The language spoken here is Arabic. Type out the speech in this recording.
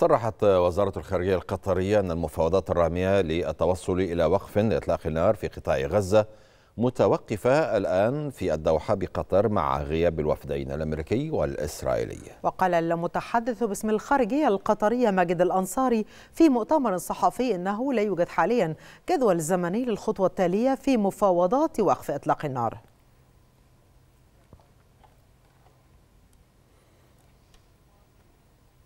صرحت وزارة الخارجية القطرية أن المفاوضات الرامية للتوصل إلى وقف لإطلاق النار في قطاع غزة متوقفة الآن في الدوحة بقطر مع غياب الوفدين الأمريكي والإسرائيلي وقال المتحدث باسم الخارجية القطرية ماجد الأنصاري في مؤتمر صحفي أنه لا يوجد حاليا جدول زمني للخطوة التالية في مفاوضات وقف إطلاق النار